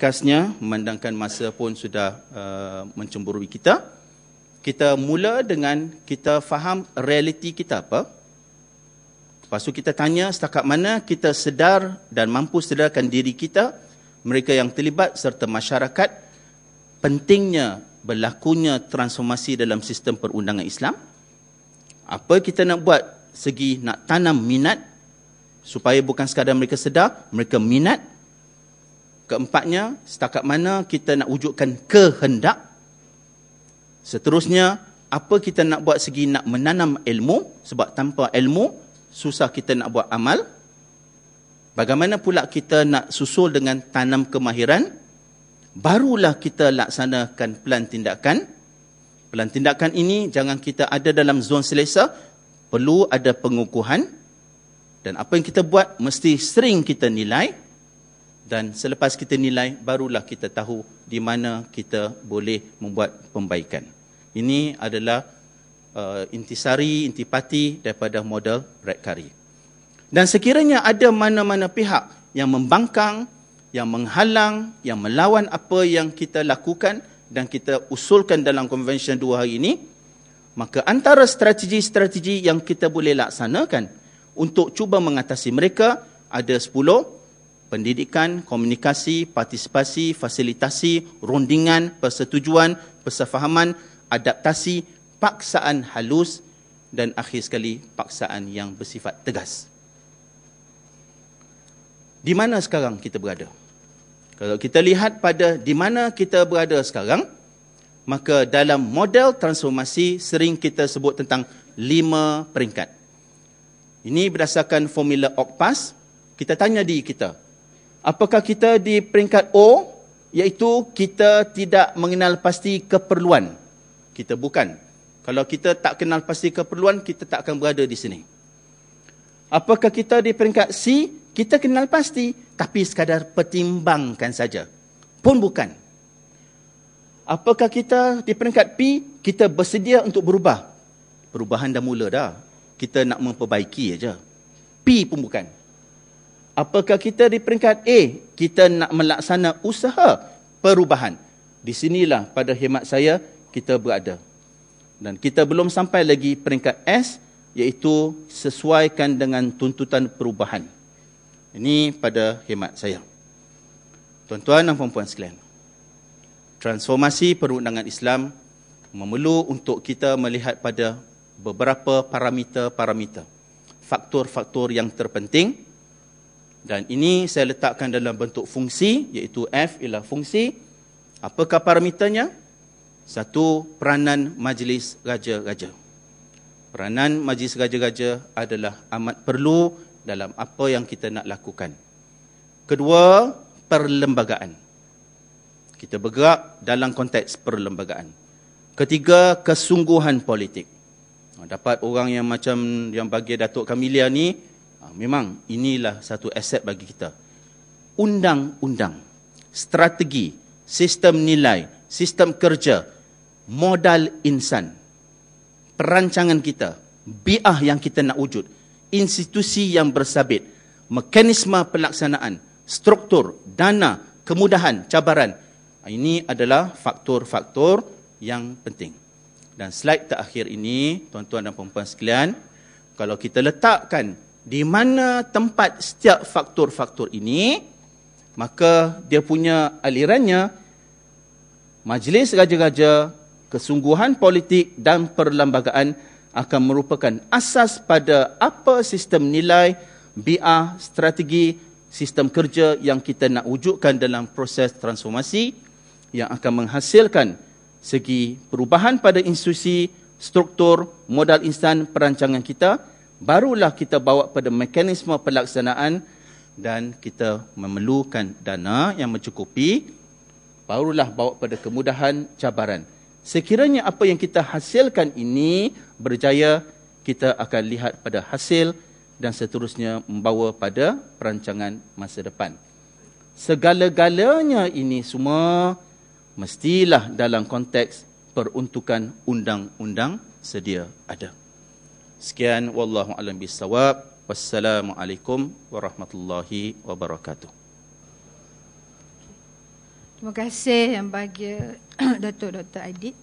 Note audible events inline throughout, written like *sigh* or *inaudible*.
ringkasnya memandangkan masa pun sudah uh, mencemburui kita kita mula dengan kita faham realiti kita apa lepas tu kita tanya setakat mana kita sedar dan mampu sedarkan diri kita mereka yang terlibat serta masyarakat pentingnya berlakunya transformasi dalam sistem perundangan Islam apa kita nak buat segi nak tanam minat supaya bukan sekadar mereka sedar mereka minat Keempatnya, setakat mana kita nak wujudkan kehendak. Seterusnya, apa kita nak buat segi nak menanam ilmu. Sebab tanpa ilmu, susah kita nak buat amal. Bagaimana pula kita nak susul dengan tanam kemahiran. Barulah kita laksanakan pelan tindakan. Pelan tindakan ini jangan kita ada dalam zon selesa. Perlu ada pengukuhan. Dan apa yang kita buat mesti sering kita nilai dan selepas kita nilai barulah kita tahu di mana kita boleh membuat pembaikan. Ini adalah uh, intisari intipati daripada model red curry. Dan sekiranya ada mana-mana pihak yang membangkang, yang menghalang, yang melawan apa yang kita lakukan dan kita usulkan dalam konvensyen dua hari ini, maka antara strategi-strategi yang kita boleh laksanakan untuk cuba mengatasi mereka ada 10 pendidikan, komunikasi, partisipasi, fasilitasi, rundingan, persetujuan, persefahaman, adaptasi, paksaan halus dan akhir sekali paksaan yang bersifat tegas. Di mana sekarang kita berada? Kalau kita lihat pada di mana kita berada sekarang, maka dalam model transformasi sering kita sebut tentang lima peringkat. Ini berdasarkan formula OCPAS, kita tanya diri kita, Apakah kita di peringkat O iaitu kita tidak mengenal pasti keperluan. Kita bukan. Kalau kita tak kenal pasti keperluan, kita tak akan berada di sini. Apakah kita di peringkat C? Kita kenal pasti tapi sekadar pertimbangkan saja. Pun bukan. Apakah kita di peringkat P? Kita bersedia untuk berubah. Perubahan dah mula dah. Kita nak memperbaiki saja. P pun bukan apakah kita di peringkat A kita nak melaksana usaha perubahan di sinilah pada hemat saya kita berada dan kita belum sampai lagi peringkat S iaitu sesuaikan dengan tuntutan perubahan ini pada hemat saya tuan-tuan dan puan-puan sekalian transformasi perundangan Islam memerlu untuk kita melihat pada beberapa parameter-parameter faktor-faktor yang terpenting dan ini saya letakkan dalam bentuk fungsi, iaitu F ialah fungsi. Apakah parameternya? Satu, peranan majlis raja-raja. Peranan majlis raja-raja adalah amat perlu dalam apa yang kita nak lakukan. Kedua, perlembagaan. Kita bergerak dalam konteks perlembagaan. Ketiga, kesungguhan politik. Dapat orang yang macam yang bagi Datuk Kamilia ni, Ah, memang inilah satu aset bagi kita. Undang-undang, strategi, sistem nilai, sistem kerja, modal insan, perancangan kita, biah yang kita nak wujud, institusi yang bersabit, mekanisme pelaksanaan, struktur, dana, kemudahan, cabaran. Ah, ini adalah faktor-faktor yang penting. Dan slide terakhir ini, tuan-tuan dan puan-puan sekalian, kalau kita letakkan di mana tempat setiap faktor-faktor ini, maka dia punya alirannya majlis raja-raja, kesungguhan politik dan perlembagaan akan merupakan asas pada apa sistem nilai, bia strategi, sistem kerja yang kita nak wujudkan dalam proses transformasi yang akan menghasilkan segi perubahan pada institusi, struktur, modal instan perancangan kita barulah kita bawa pada mekanisme pelaksanaan dan kita memerlukan dana yang mencukupi barulah bawa pada kemudahan cabaran sekiranya apa yang kita hasilkan ini berjaya kita akan lihat pada hasil dan seterusnya membawa pada perancangan masa depan segala-galanya ini semua mestilah dalam konteks peruntukan undang-undang sedia ada Sekian wallahu alam bisawab. Wassalamualaikum warahmatullahi wabarakatuh. Terima kasih yang bahagia *clears throat* Datuk Dr. Adit.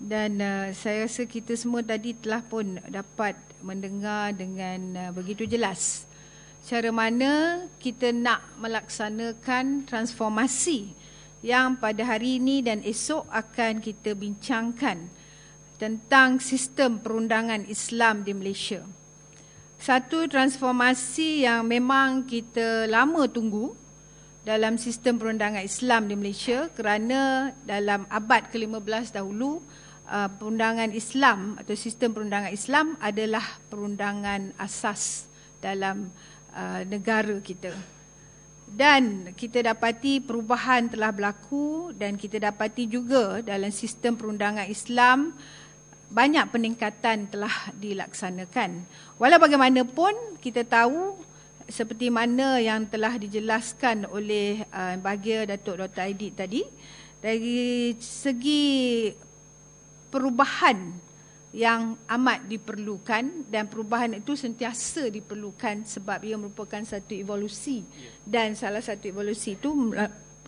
Dan uh, saya rasa kita semua tadi telah pun dapat mendengar dengan uh, begitu jelas cara mana kita nak melaksanakan transformasi yang pada hari ini dan esok akan kita bincangkan tentang sistem perundangan Islam di Malaysia. Satu transformasi yang memang kita lama tunggu dalam sistem perundangan Islam di Malaysia kerana dalam abad ke-15 dahulu uh, perundangan Islam atau sistem perundangan Islam adalah perundangan asas dalam uh, negara kita. Dan kita dapati perubahan telah berlaku dan kita dapati juga dalam sistem perundangan Islam banyak peningkatan telah dilaksanakan. Walau bagaimanapun kita tahu seperti mana yang telah dijelaskan oleh uh, bahagia Datuk Dr. Aidit tadi dari segi perubahan yang amat diperlukan dan perubahan itu sentiasa diperlukan sebab ia merupakan satu evolusi ya. dan salah satu evolusi itu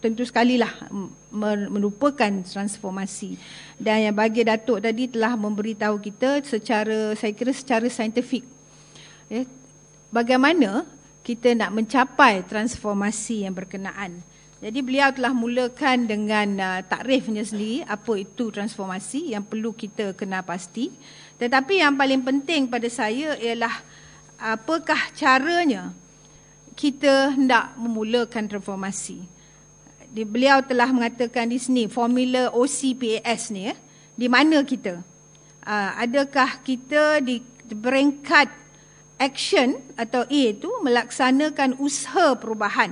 tentu sekali lah merupakan transformasi dan yang bagi datuk tadi telah memberitahu kita secara saya kira secara saintifik ya bagaimana kita nak mencapai transformasi yang berkenaan jadi beliau telah mulakan dengan uh, takrifnya sendiri apa itu transformasi yang perlu kita kenal pasti tetapi yang paling penting pada saya ialah apakah caranya kita hendak memulakan transformasi dia, beliau telah mengatakan di sini formula OCPAS ni eh, di mana kita uh, adakah kita di peringkat action atau A itu melaksanakan usaha perubahan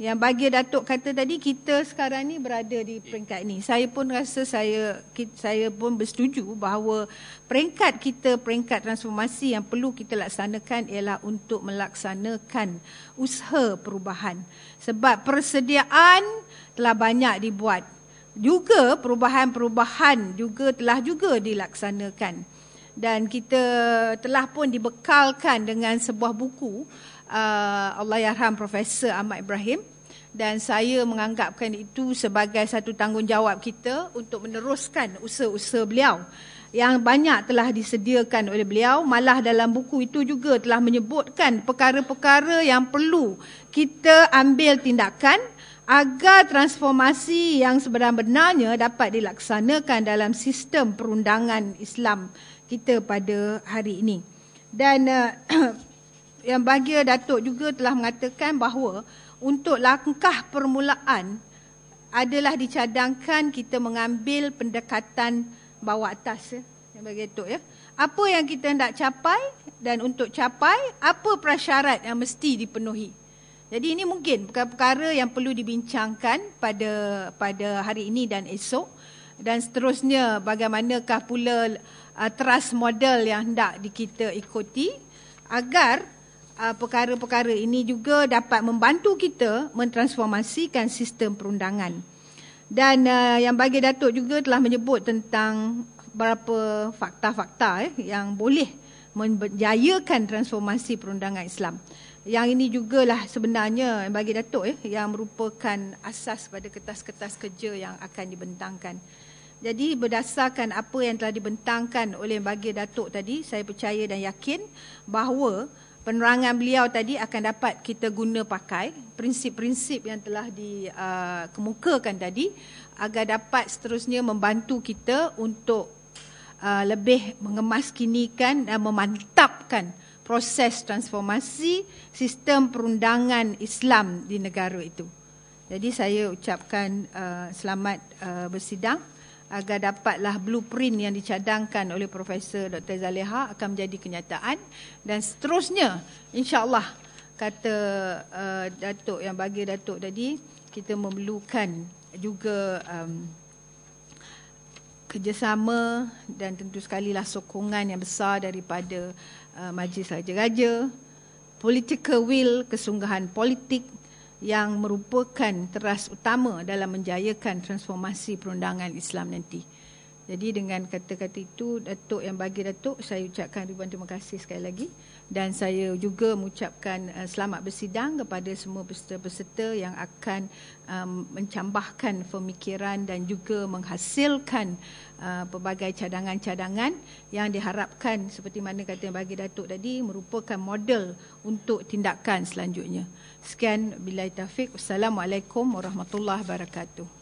yang bagi Datuk kata tadi kita sekarang ni berada di peringkat ni. Saya pun rasa saya saya pun bersetuju bahawa peringkat kita peringkat transformasi yang perlu kita laksanakan ialah untuk melaksanakan usaha perubahan. Sebab persediaan telah banyak dibuat. Juga perubahan-perubahan juga telah juga dilaksanakan. Dan kita telah pun dibekalkan dengan sebuah buku Ah, Allahyarham ya Profesor Ahmad Ibrahim dan saya menganggapkan itu sebagai satu tanggungjawab kita untuk meneruskan usaha-usaha beliau yang banyak telah disediakan oleh beliau malah dalam buku itu juga telah menyebutkan perkara-perkara yang perlu kita ambil tindakan agar transformasi yang sebenar-benarnya dapat dilaksanakan dalam sistem perundangan Islam kita pada hari ini dan uh, *clears throat* yang bahagia Datuk juga telah mengatakan bahawa untuk langkah permulaan adalah dicadangkan kita mengambil pendekatan bawah atas ya. Yang bagi Datuk ya. Apa yang kita hendak capai dan untuk capai apa prasyarat yang mesti dipenuhi. Jadi ini mungkin perkara-perkara yang perlu dibincangkan pada pada hari ini dan esok dan seterusnya bagaimanakah pula uh, trust model yang hendak kita ikuti agar uh, perkara-perkara ini juga dapat membantu kita mentransformasikan sistem perundangan. Dan ah, yang bagi Datuk juga telah menyebut tentang beberapa fakta-fakta eh, yang boleh menjayakan transformasi perundangan Islam. Yang ini juga lah sebenarnya yang bagi Datuk eh, yang merupakan asas pada kertas-kertas kerja yang akan dibentangkan. Jadi berdasarkan apa yang telah dibentangkan oleh bagi Datuk tadi, saya percaya dan yakin bahawa penerangan beliau tadi akan dapat kita guna pakai prinsip-prinsip yang telah dikemukakan uh, tadi agar dapat seterusnya membantu kita untuk uh, lebih mengemaskinikan dan memantapkan proses transformasi sistem perundangan Islam di negara itu. Jadi saya ucapkan uh, selamat uh, bersidang agar dapatlah blueprint yang dicadangkan oleh Profesor Dr. Zaleha akan menjadi kenyataan dan seterusnya insyaAllah kata uh, Datuk yang bagi Datuk tadi kita memerlukan juga um, kerjasama dan tentu sekali lah sokongan yang besar daripada uh, Majlis Raja-Raja political will, kesungguhan politik yang merupakan teras utama dalam menjayakan transformasi perundangan Islam nanti. Jadi dengan kata-kata itu Datuk yang bagi Datuk saya ucapkan ribuan terima kasih sekali lagi dan saya juga mengucapkan eh, selamat bersidang kepada semua peserta-peserta yang akan um, mencambahkan pemikiran dan juga menghasilkan uh, pelbagai cadangan-cadangan yang diharapkan seperti mana kata yang bagi Datuk tadi merupakan model untuk tindakan selanjutnya. Sekian bila taufik. Assalamualaikum warahmatullahi wabarakatuh.